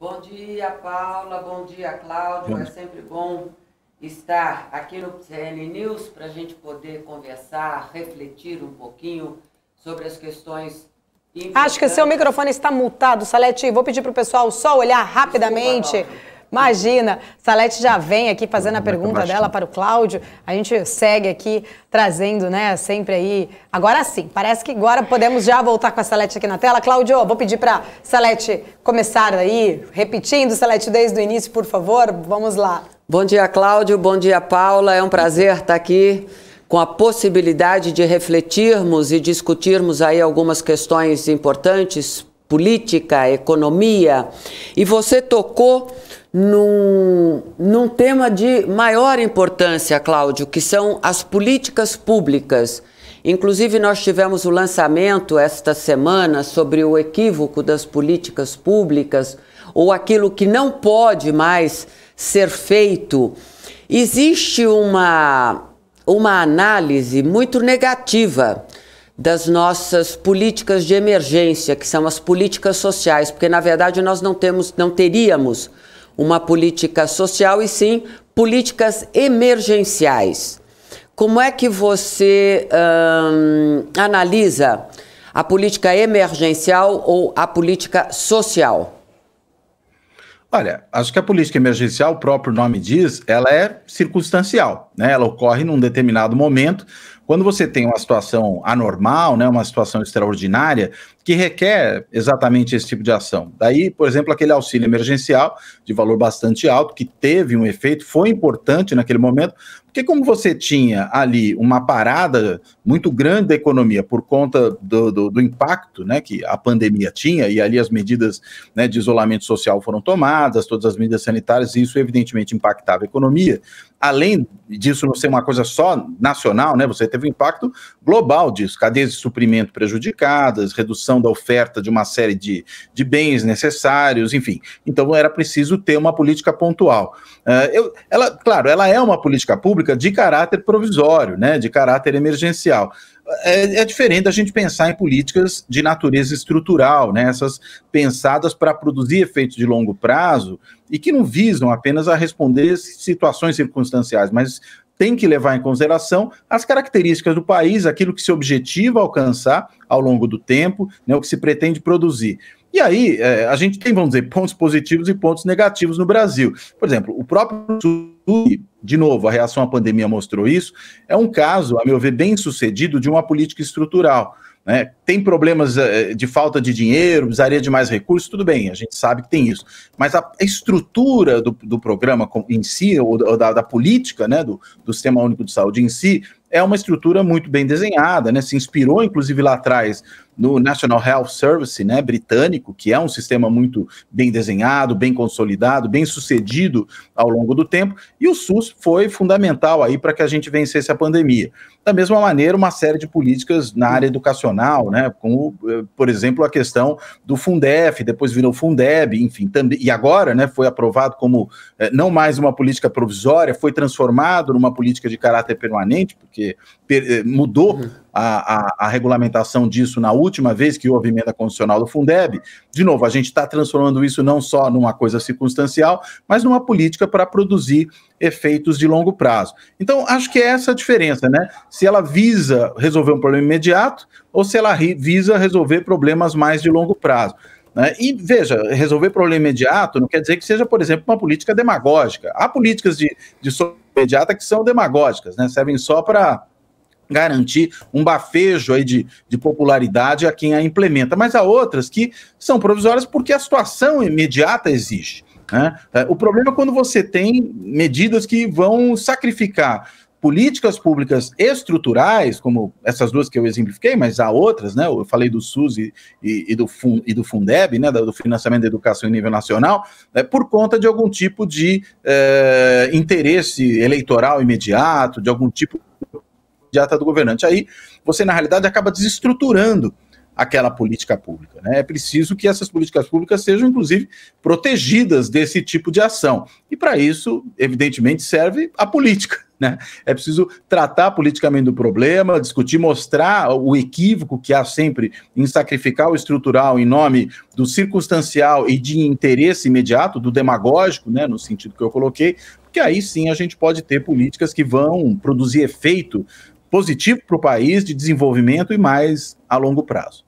Bom dia, Paula. Bom dia, Cláudio. Bom. É sempre bom estar aqui no CN News para a gente poder conversar, refletir um pouquinho sobre as questões Acho que seu microfone está multado, Salete. Vou pedir para o pessoal só olhar rapidamente. Desculpa, Imagina, Salete já vem aqui fazendo a pergunta dela para o Cláudio. A gente segue aqui trazendo, né, sempre aí. Agora sim, parece que agora podemos já voltar com a Salete aqui na tela. Cláudio, vou pedir para Salete começar aí, repetindo Salete desde o início, por favor. Vamos lá. Bom dia, Cláudio. Bom dia, Paula. É um prazer estar aqui com a possibilidade de refletirmos e discutirmos aí algumas questões importantes política, economia, e você tocou num, num tema de maior importância, Cláudio, que são as políticas públicas. Inclusive, nós tivemos o lançamento esta semana sobre o equívoco das políticas públicas, ou aquilo que não pode mais ser feito. Existe uma, uma análise muito negativa das nossas políticas de emergência, que são as políticas sociais, porque na verdade nós não temos, não teríamos uma política social e sim políticas emergenciais. Como é que você hum, analisa a política emergencial ou a política social? Olha, acho que a política emergencial, o próprio nome diz, ela é circunstancial. Né? Ela ocorre num determinado momento. Quando você tem uma situação anormal, né, uma situação extraordinária, que requer exatamente esse tipo de ação. Daí, por exemplo, aquele auxílio emergencial de valor bastante alto, que teve um efeito, foi importante naquele momento, porque como você tinha ali uma parada muito grande da economia por conta do, do, do impacto né, que a pandemia tinha, e ali as medidas né, de isolamento social foram tomadas, todas as medidas sanitárias, e isso evidentemente impactava a economia além disso não ser uma coisa só nacional, né, você teve um impacto global disso, cadeias de suprimento prejudicadas, redução da oferta de uma série de, de bens necessários, enfim. Então era preciso ter uma política pontual. Uh, eu, ela, claro, ela é uma política pública de caráter provisório, né, de caráter emergencial é, é, diferente da gente pensar em políticas de natureza estrutural, né? essas pensadas para produzir efeitos de longo prazo e que não visam apenas a responder situações circunstanciais, mas tem que levar em consideração as características do país, aquilo que se objetiva alcançar ao longo do tempo, né, o que se pretende produzir. E aí, é, a gente tem, vamos dizer, pontos positivos e pontos negativos no Brasil. Por exemplo, o próprio de novo, a reação à pandemia mostrou isso, é um caso, a meu ver, bem sucedido de uma política estrutural. Né? Tem problemas é, de falta de dinheiro, precisaria de mais recursos, tudo bem, a gente sabe que tem isso. Mas a estrutura do, do programa em si, ou da, da política, né, do, do Sistema Único de Saúde em si, é uma estrutura muito bem desenhada, né? se inspirou, inclusive, lá atrás no National Health Service, né, britânico, que é um sistema muito bem desenhado, bem consolidado, bem sucedido ao longo do tempo, e o SUS foi fundamental aí para que a gente vencesse a pandemia. Da mesma maneira, uma série de políticas na área educacional, né, como, eh, por exemplo, a questão do Fundef, depois virou Fundeb, enfim, também, e agora, né, foi aprovado como eh, não mais uma política provisória, foi transformado numa política de caráter permanente, porque eh, mudou uhum. a, a, a, regulamentação disso na última vez que houve emenda constitucional do Fundeb. De novo, a gente está transformando isso não só numa coisa circunstancial, mas numa política para produzir efeitos de longo prazo. Então, acho que é essa a diferença, né? Se ela visa resolver um problema imediato ou se ela visa resolver problemas mais de longo prazo. Né? E veja, resolver problema imediato não quer dizer que seja, por exemplo, uma política demagógica. Há políticas de, de imediata que são demagógicas, né? servem só para garantir um bafejo aí de, de popularidade a quem a implementa. Mas há outras que são provisórias porque a situação imediata exige. Né? É, o problema é quando você tem medidas que vão sacrificar políticas públicas estruturais, como essas duas que eu exemplifiquei, mas há outras, né? Eu falei do SUS e, e, e do, e do Fundeb, né? Do financiamento da educação em nível nacional, né? por conta de algum tipo de eh, interesse eleitoral imediato, de algum tipo imediata do governante. Aí você, na realidade, acaba desestruturando aquela política pública. Né? É preciso que essas políticas públicas sejam, inclusive, protegidas desse tipo de ação. E para isso, evidentemente, serve a política. Né? É preciso tratar politicamente do problema, discutir, mostrar o equívoco que há sempre em sacrificar o estrutural em nome do circunstancial e de interesse imediato, do demagógico, né, no sentido que eu coloquei, porque aí sim a gente pode ter políticas que vão produzir efeito positivo para o país, de desenvolvimento e mais a longo prazo.